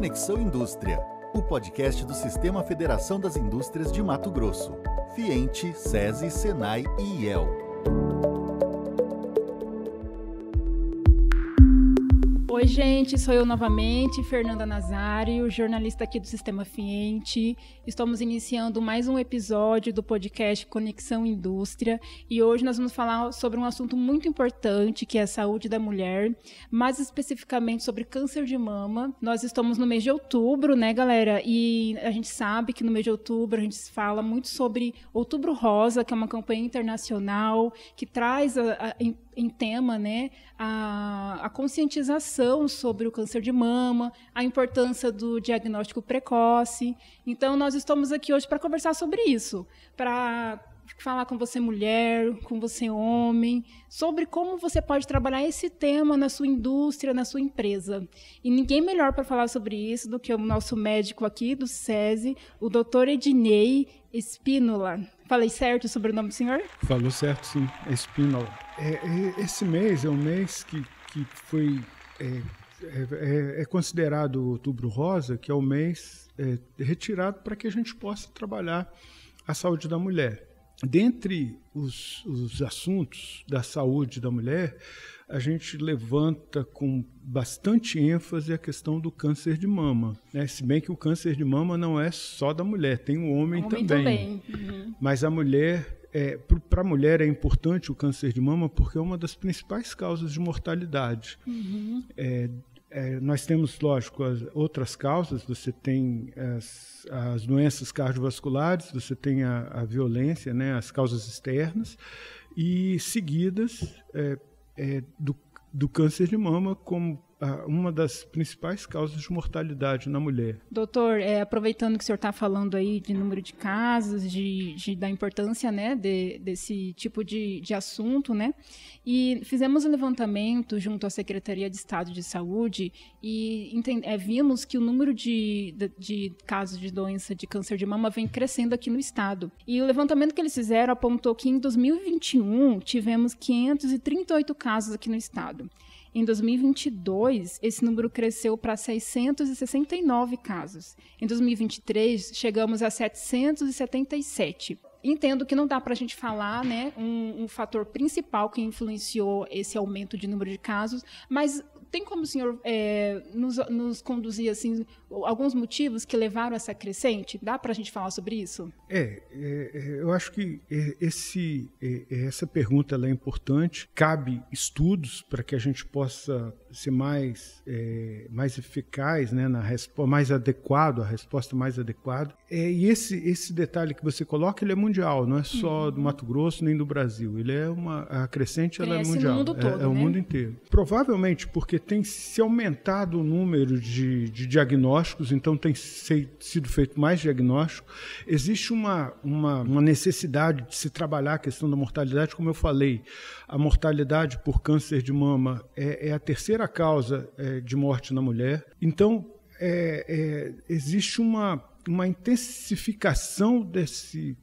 Conexão Indústria, o podcast do Sistema Federação das Indústrias de Mato Grosso. Fiente, SESI, Senai e IEL. gente, sou eu novamente, Fernanda Nazário, jornalista aqui do Sistema Fiente. Estamos iniciando mais um episódio do podcast Conexão Indústria e hoje nós vamos falar sobre um assunto muito importante que é a saúde da mulher, mais especificamente sobre câncer de mama. Nós estamos no mês de outubro, né, galera? E a gente sabe que no mês de outubro a gente fala muito sobre Outubro Rosa, que é uma campanha internacional que traz a, a em tema, né, a, a conscientização sobre o câncer de mama, a importância do diagnóstico precoce. Então, nós estamos aqui hoje para conversar sobre isso, para falar com você mulher, com você homem, sobre como você pode trabalhar esse tema na sua indústria, na sua empresa. E ninguém melhor para falar sobre isso do que o nosso médico aqui do SESI, o Dr. Ednei Espínola. Falei certo sobre o sobrenome do senhor? Falou certo, sim. Espínola. É, é, esse mês é um mês que, que foi. É, é, é, é considerado Outubro Rosa, que é o mês é, retirado para que a gente possa trabalhar a saúde da mulher. Dentre os, os, assuntos da saúde da mulher, a gente levanta com bastante ênfase a questão do câncer de mama. Né? Se bem que o câncer de mama não é só da mulher, tem o homem, o homem também. também. Uhum. Mas a mulher é, para a mulher é importante o câncer de mama porque é uma das principais causas de mortalidade. Uhum. É, nós temos, lógico, as outras causas. Você tem as, as doenças cardiovasculares, você tem a, a, violência, né, as causas externas, e seguidas é, é, do, do câncer de mama, como uma das principais causas de mortalidade na mulher. Doutor, é, aproveitando que o senhor está falando aí de número de casos, de, de da importância né, de, desse tipo de, de assunto, né? E fizemos um levantamento junto à Secretaria de Estado de Saúde e é, vimos que o número de, de, de casos de doença de câncer de mama vem crescendo aqui no estado. E o levantamento que eles fizeram apontou que em 2021 tivemos 538 casos aqui no estado. Em 2022, esse número cresceu para 669 casos. Em 2023, chegamos a 777. Entendo que não dá para a gente falar né, um, um fator principal que influenciou esse aumento de número de casos, mas tem como o senhor é, nos, nos, conduzir assim alguns motivos que levaram a essa crescente? Dá para a gente falar sobre isso? É, é, é eu acho que é, esse, é, essa pergunta é importante. Cabe estudos para que a gente possa ser mais, é, mais eficaz, né, na mais adequado, a resposta mais adequada. e esse, esse detalhe que você coloca, ele é mundial, não é só uhum. do Mato Grosso nem do Brasil. Ele é uma a crescente, ela é mundial, mundo todo, é, é né? o mundo inteiro. Provavelmente porque tem se aumentado o número de, de diagnósticos, então tem se, sido feito mais diagnóstico. Existe uma, uma, uma necessidade de se trabalhar a questão da mortalidade, como eu falei, a mortalidade por câncer de mama é, é a terceira causa é, de morte na mulher. Então, é, é existe uma, uma intensificação desse,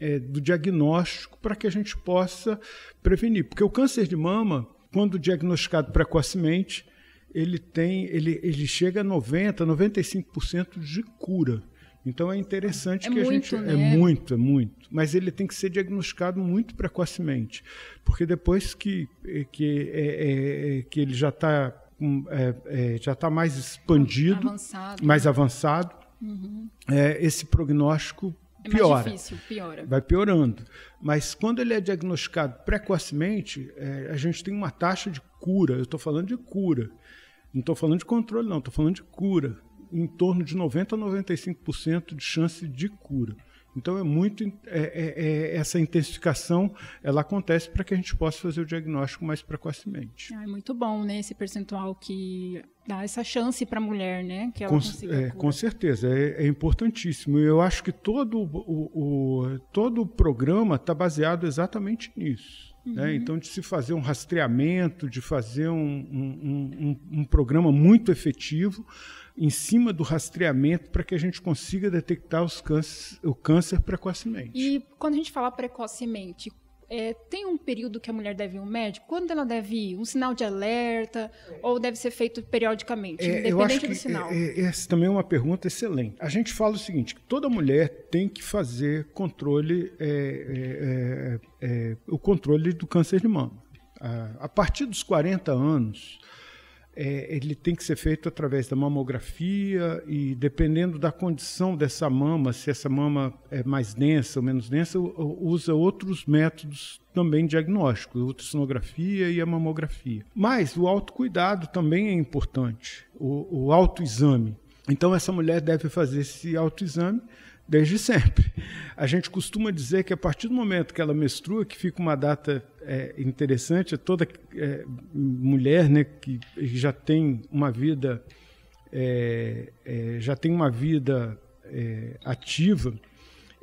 é, do diagnóstico para que a gente possa prevenir. Porque o câncer de mama quando diagnosticado precocemente, ele tem, ele, ele chega a 90, 95% de cura. Então é interessante é que muito, a gente é né? é muito, é muito, mas ele tem que ser diagnosticado muito precocemente, porque depois que eh, que, é, é, que ele já está já está mais expandido, avançado, mais né? avançado, uhum. esse prognóstico é piora. Difícil, piora. Vai piorando. Mas quando ele é diagnosticado precocemente, é, a gente tem uma taxa de cura. Eu estou falando de cura. Não estou falando de controle, não. Estou falando de cura. Em torno de 90% a 95% de chance de cura. Então é muito é, é, é, essa intensificação, ela acontece para que a gente possa fazer o diagnóstico mais precocemente. é muito bom, né? Esse percentual que dá essa chance para a mulher, né? Que ela com, é, com certeza, é, é, importantíssimo. Eu acho que todo o, o todo o programa está baseado exatamente nisso. Né? Uhum. Né? Então, de se fazer um rastreamento, de fazer um, um, um, um programa muito efetivo em cima do rastreamento para que a gente consiga detectar os o câncer precocemente. E quando a gente fala precocemente, é, tem um período que a mulher deve ir ao médico? Quando ela deve ir? Um sinal de alerta? Ou deve ser feito periodicamente, é, independente do sinal? É, é, essa também é uma pergunta excelente. A gente fala o seguinte, que toda mulher tem que fazer controle, é, é, o controle do câncer de mama. a partir dos 40 anos, é, ele tem que ser feito através da mamografia e dependendo da condição dessa mama, se essa mama é mais densa ou menos densa, usa outros métodos também diagnósticos, a ultrassonografia e a mamografia. Mas o autocuidado também é importante, o, o autoexame. Então essa mulher deve fazer esse autoexame desde sempre. A gente costuma dizer que a partir do momento que ela menstrua, que fica uma data é, interessante, é toda é, mulher né, que já tem uma vida é, é já tem uma vida é, ativa,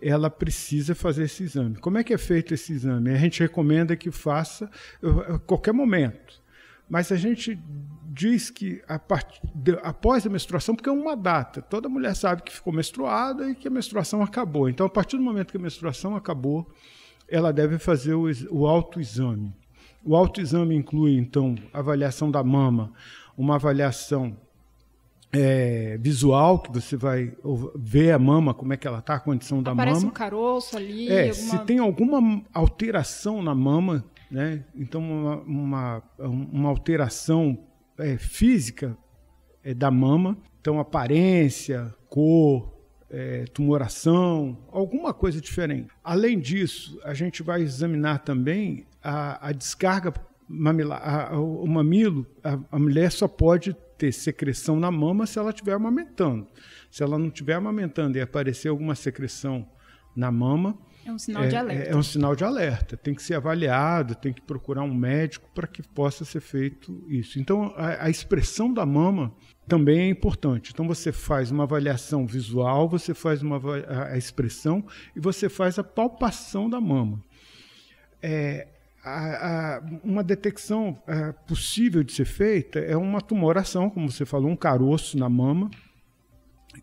ela precisa fazer esse exame. Como é que é feito esse exame? A gente recomenda que faça a qualquer momento. Mas a gente diz que a part... após a menstruação, porque é uma data, toda mulher sabe que ficou menstruada e que a menstruação acabou. Então, a partir do momento que a menstruação acabou, ela deve fazer o, o autoexame. O autoexame inclui, então, avaliação da mama, uma avaliação é, visual, que você vai ver a mama, como é que ela está, a condição da Aparece mama. Parece um caroço ali. É, alguma... Se tem alguma alteração na mama, né? Então, uma, uma, uma alteração é, física é, da mama, então aparência, cor, é, tumoração, alguma coisa diferente. Além disso, a gente vai examinar também a, a descarga mamilar, a, a, o mamilo, a mulher só pode ter secreção na mama se ela estiver amamentando. Se ela não estiver amamentando e aparecer alguma secreção na mama, é um sinal é, de alerta. É, é um sinal de alerta. Tem que ser avaliado, tem que procurar um médico para que possa ser feito isso. Então, a, a expressão da mama também é importante. Então, você faz uma avaliação visual, você faz uma, a, a expressão e você faz a palpação da mama. É, a, a, uma detecção a, é, possível de ser feita é uma tumoração, como você falou, um caroço na mama,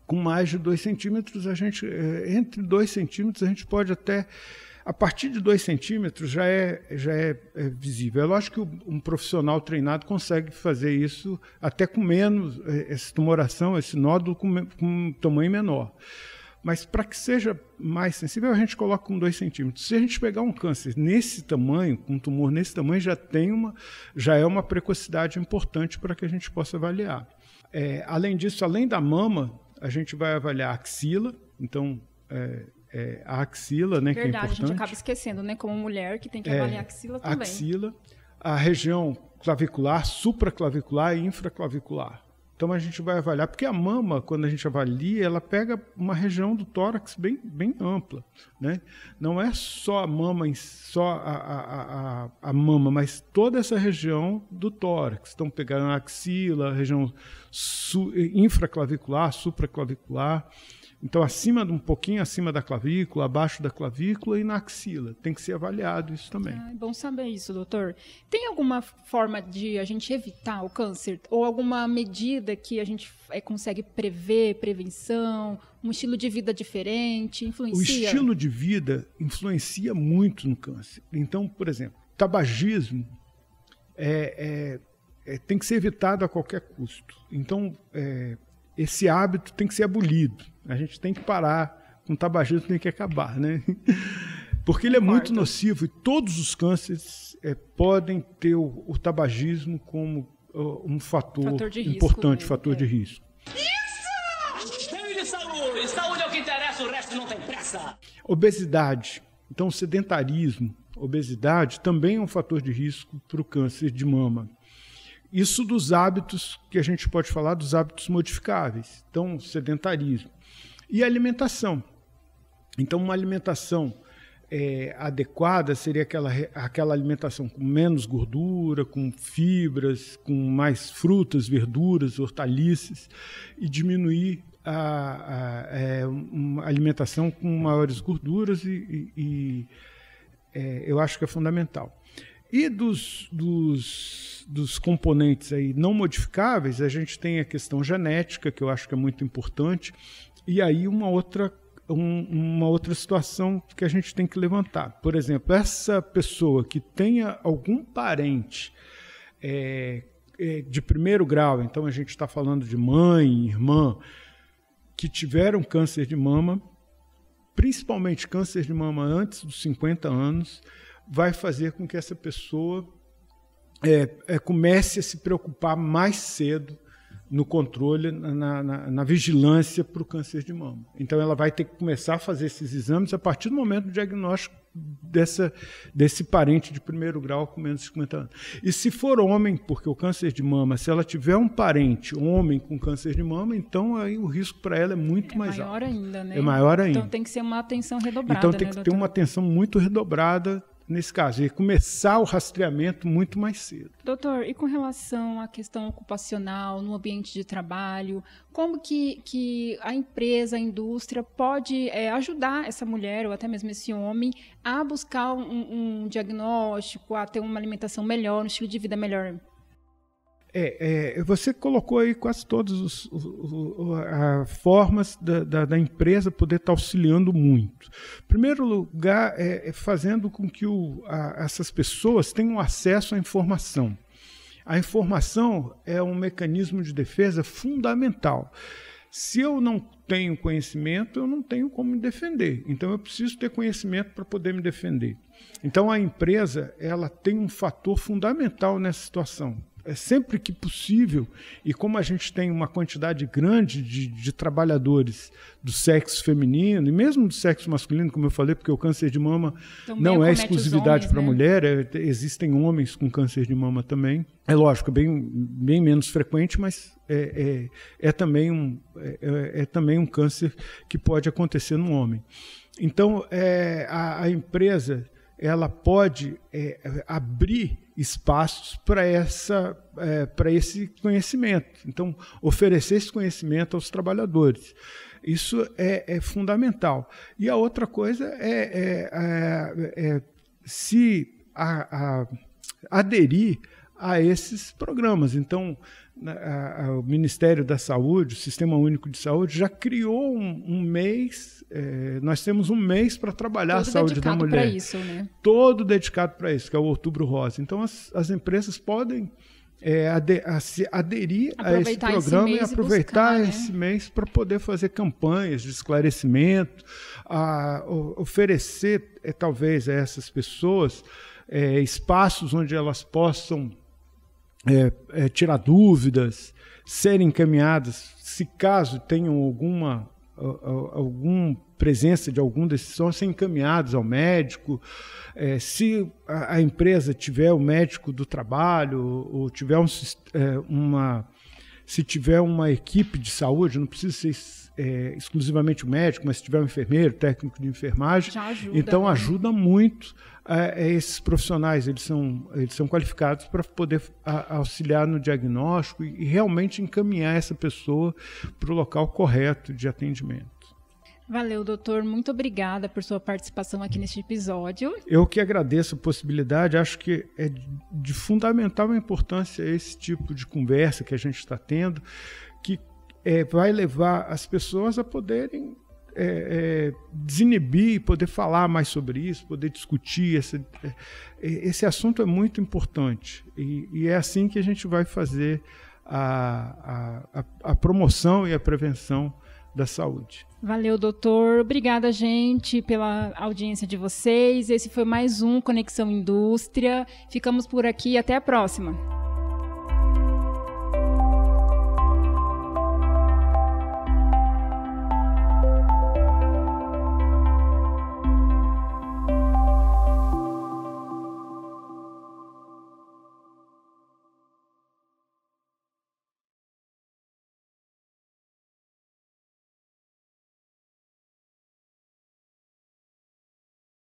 com mais de 2 centímetros, a gente, é, entre 2 centímetros, a gente pode até. A partir de 2 centímetros já, é, já é, é, visível. É lógico que um profissional treinado consegue fazer isso até com menos, é, essa tumoração, esse nódulo com, com um tamanho menor. Mas para que seja mais sensível, a gente coloca com 2 centímetros. Se a gente pegar um câncer nesse tamanho, um tumor nesse tamanho, já tem uma, já é uma precocidade importante para que a gente possa avaliar. É, além disso, além da mama, a gente vai avaliar a axila, então é, é, a axila, né, Verdade, que é importante. a gente acaba esquecendo, né, como mulher que tem que é, avaliar a axila também. Axila, a região clavicular, supraclavicular e infraclavicular. Então a gente vai avaliar, porque a mama, quando a gente avalia, ela pega uma região do tórax bem, bem ampla. Né? Não é só a mama, só a, a, a, a mama, mas toda essa região do tórax. Então pegando a axila, a região su, infraclavicular, supraclavicular. Então, acima um pouquinho acima da clavícula, abaixo da clavícula e na axila. Tem que ser avaliado isso também. Ah, é bom saber isso, doutor. Tem alguma forma de a gente evitar o câncer? Ou alguma medida que a gente é, consegue prever, prevenção, um estilo de vida diferente? Influencia? O estilo de vida influencia muito no câncer. Então, por exemplo, tabagismo é, é, é tem que ser evitado a qualquer custo. Então, é, esse hábito tem que ser abolido. A gente tem que parar com o tabagismo, tem que acabar, né? Porque ele é muito nocivo e todos os cânceres é, podem ter o, o tabagismo como uh, um fator, fator importante, fator é. de risco. Né? É. Isso! de saúde! Saúde é o que interessa, o resto não tem pressa! Obesidade. Então, sedentarismo, obesidade também é um fator de risco para o câncer de mama. Isso dos hábitos que a gente pode falar dos hábitos modificáveis, então sedentarismo e alimentação. Então, uma alimentação é, adequada seria aquela, aquela alimentação com menos gordura, com fibras, com mais frutas, verduras, hortaliças e diminuir a, a é, uma alimentação com maiores gorduras e, e, e é, eu acho que é fundamental. E dos, dos, dos, componentes aí não modificáveis, a gente tem a questão genética, que eu acho que é muito importante, e aí uma outra, um, uma outra situação que a gente tem que levantar. Por exemplo, essa pessoa que tenha algum parente é, é, de primeiro grau, então a gente está falando de mãe, irmã, que tiveram câncer de mama, principalmente câncer de mama antes dos 50 anos, vai fazer com que essa pessoa é, é, comece a se preocupar mais cedo no controle, na, na, na vigilância para o câncer de mama. Então, ela vai ter que começar a fazer esses exames a partir do momento do diagnóstico dessa, desse parente de primeiro grau com menos de 50 anos. E se for homem, porque o câncer de mama, se ela tiver um parente homem com câncer de mama, então aí o risco para ela é muito é mais maior alto. Ainda, né? É maior então ainda. Então tem que ser uma atenção então redobrada. Então tem né, que doutor? ter uma atenção muito redobrada nesse caso, e começar o rastreamento muito mais cedo. Doutor, e com relação à questão ocupacional no ambiente de trabalho, como que, que a empresa, a indústria pode é, ajudar essa mulher ou até mesmo esse homem a buscar um, um diagnóstico, a ter uma alimentação melhor, um estilo de vida melhor? É, é, você colocou aí quase todas as formas da, da, da, empresa poder estar tá auxiliando muito. Primeiro lugar, é, é fazendo com que o, a, essas pessoas tenham acesso à informação. A informação é um mecanismo de defesa fundamental. Se eu não tenho conhecimento, eu não tenho como me defender. Então eu preciso ter conhecimento para poder me defender. Então a empresa ela tem um fator fundamental nessa situação, é sempre que possível, e como a gente tem uma quantidade grande de, de, trabalhadores do sexo feminino, e mesmo do sexo masculino, como eu falei, porque o câncer de mama também então, não é exclusividade para né? mulher, é, existem homens com câncer de mama também. É lógico, bem, bem menos frequente, mas é, é, é também um, é, é, é também um câncer que pode acontecer no homem. Então, é, a, a empresa ela pode é, abrir espaços para essa é, para esse conhecimento. Então, oferecer esse conhecimento aos trabalhadores. Isso é, é fundamental. E a outra coisa é, é, é, é se a, a aderir a esses programas. Então, a, a, o Ministério da Saúde, o Sistema Único de Saúde, já criou um, um mês. É, nós temos um mês para trabalhar Todo a saúde da mulher. todo dedicado para Isso, né? Todo dedicado para isso, que é o Outubro Rosa. Então, as, as empresas podem é, ade a se aderir aproveitar a esse programa esse e aproveitar e buscar, né? esse né? mês para poder fazer campanhas de esclarecimento, a, o, oferecer é, talvez a essas pessoas é, espaços onde elas possam é, é, tirar dúvidas, serem encaminhadas, se caso tenham alguma algum presença de algum desses sons ser encaminhados ao médico. É, se a, a, empresa tiver o médico do trabalho ou tiver um, é, uma se tiver uma equipe de saúde, não precisa ser é, exclusivamente o médico, mas se tiver um enfermeiro, técnico de enfermagem, ajuda, então né? ajuda muito é, é, esses profissionais. Eles são, eles são qualificados para poder auxiliar no diagnóstico e, e realmente encaminhar essa pessoa para o local correto de atendimento. Valeu, doutor. Muito obrigada por sua participação aqui neste episódio. Eu que agradeço a possibilidade. Acho que é de fundamental importância esse tipo de conversa que a gente está tendo, que é, vai levar as pessoas a poderem é, é, desinibir, poder falar mais sobre isso, poder discutir. Esse, é, é, esse assunto é muito importante e, e, é assim que a gente vai fazer a, a, a promoção e a prevenção da saúde. Valeu, doutor. Obrigada, gente, pela audiência de vocês. Esse foi mais um Conexão Indústria. Ficamos por aqui. Até a próxima.